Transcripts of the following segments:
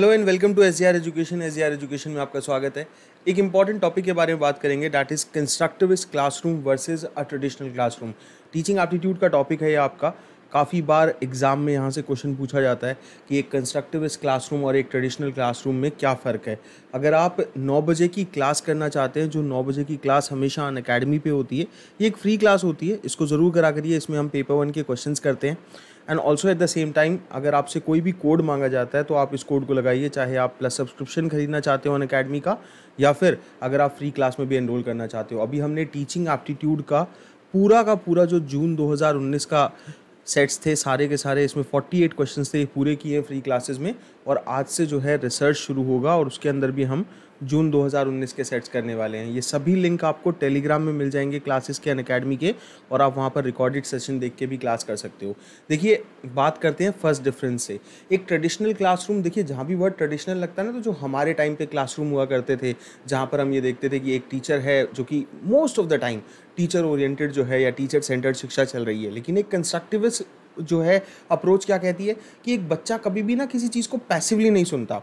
hello and welcome to S G R education S G R education में आपका स्वागत है एक इंपॉर्टेंट टॉपिक के बारे में बात करेंगे that is constructivist classroom versus a traditional classroom teaching aptitude का टॉपिक है ये आपका काफ़ी बार एग्ज़ाम में यहाँ से क्वेश्चन पूछा जाता है कि एक कंस्ट्रक्टिविस्ट क्लासरूम और एक ट्रेडिशनल क्लासरूम में क्या फ़र्क है अगर आप 9 बजे की क्लास करना चाहते हैं जो 9 बजे की क्लास हमेशा अन अकेडमी पर होती है ये एक फ्री क्लास होती है इसको ज़रूर करा करिए इसमें हम पेपर वन के क्वेश्चन करते हैं and also at the same time अगर आपसे कोई भी कोड मांगा जाता है तो आप इस कोड को लगाइए चाहे आप प्लस सब्सक्रिप्शन खरीदना चाहते हो अन अकेडमी का या फिर अगर आप फ्री क्लास में भी एनरोल करना चाहते हो अभी हमने टीचिंग एप्टीट्यूड का पूरा का पूरा जो जून 2019 का सेट्स थे सारे के सारे इसमें 48 क्वेश्चंस थे पूरे किए फ्री क्लासेस में और आज से जो है रिसर्च शुरू होगा और उसके अंदर भी हम जून 2019 के सेट्स करने वाले हैं ये सभी लिंक आपको टेलीग्राम में मिल जाएंगे क्लासेस के अन अकेडमी के और आप वहाँ पर रिकॉर्डेड सेशन देख के भी क्लास कर सकते हो देखिए बात करते हैं फर्स्ट डिफरेंस से एक ट्रेडिशनल क्लासरूम देखिए जहाँ भी वर्ड ट्रेडिशनल लगता है ना तो जो हमारे टाइम पे क्लासरूम हुआ करते थे जहाँ पर हम ये देखते थे कि एक टीचर है जो कि most of the time teacher oriented जो है या टीचर सेंटर्ड शिक्षा चल रही है लेकिन एक कंस्ट्रक्टिविस्ट जो है अप्रोच क्या कहती है कि एक बच्चा कभी भी ना किसी चीज़ को पैसिवली नहीं सुनता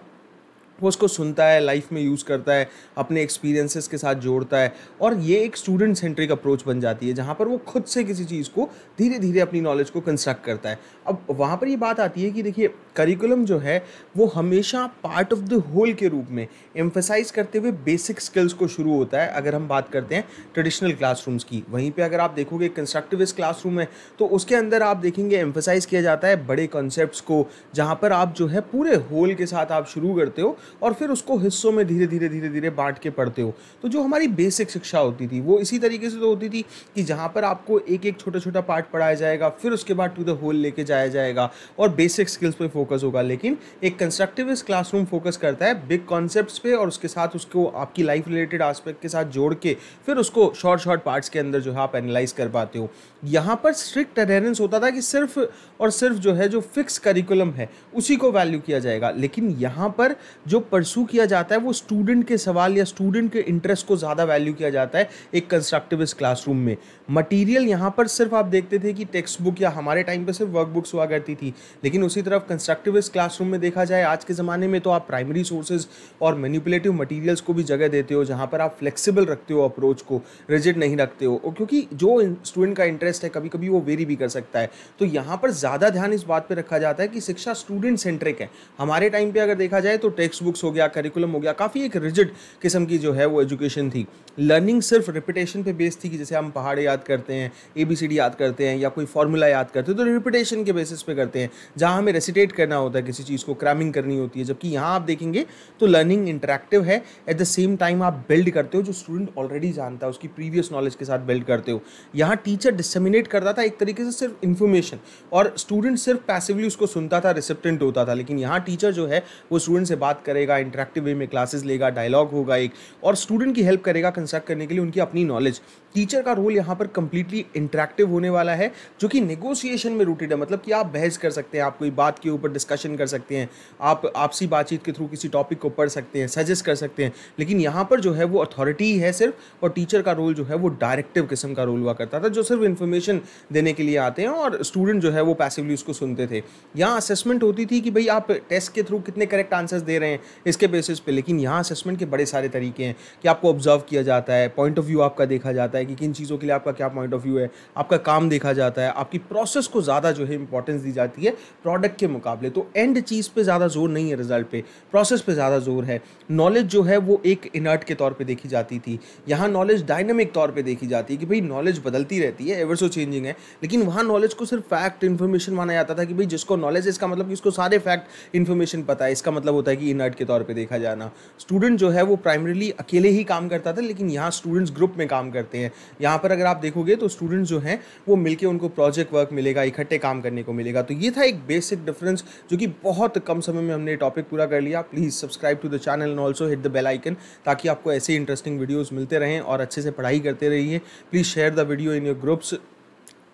वो उसको सुनता है लाइफ में यूज़ करता है अपने एक्सपीरियंसेस के साथ जोड़ता है और ये एक स्टूडेंट सेंट्रिक अप्रोच बन जाती है जहाँ पर वो खुद से किसी चीज़ को धीरे धीरे अपनी नॉलेज को कंस्ट्रक्ट करता है अब वहाँ पर ये बात आती है कि देखिए करिकुलम जो है वो हमेशा पार्ट ऑफ द होल के रूप में एम्फेसाइज करते हुए बेसिक स्किल्स को शुरू होता है अगर हम बात करते हैं ट्रेडिशनल क्लासरूम्स की वहीं पर अगर आप देखोगे कंस्ट्रक्टिविस्ट क्लासरूम है तो उसके अंदर आप देखेंगे एम्फेसाइज किया जाता है बड़े कॉन्सेप्ट को जहाँ पर आप जो है पूरे होल के साथ आप शुरू करते हो और फिर उसको हिस्सों में धीरे धीरे धीरे धीरे बांट के पढ़ते हो तो जो हमारी बेसिक शिक्षा होती थी वो इसी तरीके से तो होती थी कि जहाँ पर आपको एक एक छोटा छोटा पार्ट पढ़ाया जाएगा फिर उसके बाद टू द होल लेके जाया जाएगा और बेसिक स्किल्स पर फोकस होगा लेकिन एक कंस्ट्रक्टिविस्ट क्लासरूम फोकस करता है बिग कॉन्सेप्ट पे और उसके साथ उसको आपकी लाइफ रिलेटेड आस्पेक्ट के साथ जोड़ के फिर उसको शॉर्ट शॉर्ट पार्ट्स के अंदर जो है आप एनालाइज कर पाते हो यहाँ पर स्ट्रिक्ट अटेंडेंस होता था कि सिर्फ और सिर्फ जो है जो फिक्स करिकुलम है उसी को वैल्यू किया जाएगा लेकिन यहाँ पर जो जो परसू किया जाता है वो स्टूडेंट के सवाल या स्टूडेंट के इंटरेस्ट को ज़्यादा वैल्यू किया जाता है एक कंस्ट्रक्टिविस्ट क्लासरूम में मटीरियल यहाँ पर सिर्फ आप देखते थे कि टेक्स्ट बुक या हमारे टाइम पर सिर्फ वर्क बुक्स हुआ करती थी लेकिन उसी तरफ कंस्ट्रक्टिविस्ट क्लासरूम में देखा जाए आज के ज़माने में तो आप प्राइमरी सोर्सेज और मैनिपुलेटिव मटीरियल्स को भी जगह देते हो जहाँ पर आप फ्लेक्सिबल रखते हो अप्रोच को रिजिड नहीं रखते हो क्योंकि जो स्टूडेंट का इंटरेस्ट है कभी कभी वो वेरी भी कर सकता है तो यहाँ पर ज़्यादा ध्यान इस बात पर रखा जाता है कि शिक्षा स्टूडेंट सेंट्रिक है हमारे टाइम पर अगर देखा जाए तो टेक्स्ट बुक्स हो गया करिकुलम हो गया काफ़ी एक रिजिड किस्म की जो है वो एजुकेशन थी लर्निंग सिर्फ रिपीटेशन पे बेस्ड थी कि जैसे हम पहाड़े याद करते हैं ए बी सी डी याद करते हैं या कोई फार्मूला याद करते हैं तो रिपीटेशन के बेसिस पे करते हैं जहाँ हमें रेसिटेट करना होता है किसी चीज़ को क्रैमिंग करनी होती है जबकि यहाँ आप देखेंगे तो लर्निंग इंटरेक्टिव है एट द सेम टाइम आप बिल्ड करते हो जो स्टूडेंट ऑलरेडी जानता है उसकी प्रीवियस नॉलेज के साथ बिल्ड करते हो यहाँ टीचर डिसमिनेट करता था एक तरीके से सिर्फ इन्फॉर्मेशन और स्टूडेंट सिर्फ पैसिवली उसको सुनता था रिसिप्टेंट होता था लेकिन यहाँ टीचर जो है वो स्टूडेंट से बात करें करेगा इंटरेक्टिव वे में क्लासेस लेगा डायलॉग होगा एक और स्टूडेंट की हेल्प करेगा कंस्ट्रक्ट करने के लिए उनकी अपनी नॉलेज टीचर का रोल यहाँ पर कंप्लीटली इंटरेक्टिव होने वाला है जो कि नेगोशिएशन में रूटेड है मतलब कि आप बहस कर सकते हैं आप कोई बात के ऊपर डिस्कशन कर सकते हैं आप आपसी बातचीत के थ्रू किसी टॉपिक को पढ़ सकते हैं सजेस्ट कर सकते हैं लेकिन यहाँ पर जो है वो अथॉरिटी है सिर्फ और टीचर का रोल जो है वो डायरेक्टिव किस्म का रोल हुआ करता था जो सिर्फ इन्फॉर्मेशन देने के लिए आते हैं और स्टूडेंट जो है वो पैसिवली उसको सुनते थे यहाँ असेसमेंट होती थी कि भाई आप टेस्ट के थ्रू कितने करेक्ट आंसर्स दे रहे हैं हैं इसके बेसिस पे लेकिन यहाँ असेसमेंट के बड़े सारे तरीके हैं कि आपको ऑब्जर्व किया जाता है पॉइंट ऑफ व्यू आपका देखा जाता है कि किन चीज़ों के लिए आपका क्या पॉइंट ऑफ व्यू है आपका काम देखा जाता है आपकी प्रोसेस को ज़्यादा जो है इंपॉर्टेंस दी जाती है प्रोडक्ट के मुकाबले तो एंड चीज़ पर ज़्यादा जोर नहीं है रिजल्ट पर प्रोसेस पर ज़्यादा जोर है नॉलेज जो है वो एक इनर्ट के तौर पर देखी जाती थी यहाँ नॉलेज डायनेमिक तौर पर देखी जाती है कि भाई नॉलेज बदलती रहती है एवर सो चेंजिंग है लेकिन वहाँ नॉलेज को सिर्फ फैक्ट इन्फॉर्मेशन माना जाता था कि भाई जिसको नॉलेज है इसका मतलब कि उसको सारे फैक्ट इन्फॉर्मेशन पता है इसका मतलब होता है कि इनर्ट स्टैंडर्ड के तौर पे देखा जाना स्टूडेंट जो है वो प्राइमरीली अकेले ही काम करता था लेकिन यहाँ स्टूडेंट्स ग्रुप में काम करते हैं यहाँ पर अगर आप देखोगे तो स्टूडेंट्स जो हैं वो मिलकर उनको प्रोजेक्ट वर्क मिलेगा इकट्ठे काम करने को मिलेगा तो ये था एक बेसिक डिफरेंस जो कि बहुत कम समय में हमने टॉपिक पूरा कर लिया please subscribe to the channel and also hit the bell icon ताकि आपको ऐसे इंटरेस्टिंग वीडियोज़ मिलते रहें और अच्छे से पढ़ाई करते रहिए please share the video in your groups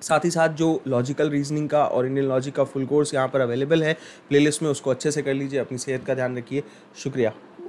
साथ ही साथ जो लॉजिकल रीजनिंग का और इंडियन लॉजिक का फुल कोर्स यहाँ पर अवेलेबल है प्लेलिस्ट में उसको अच्छे से कर लीजिए अपनी सेहत का ध्यान रखिए शुक्रिया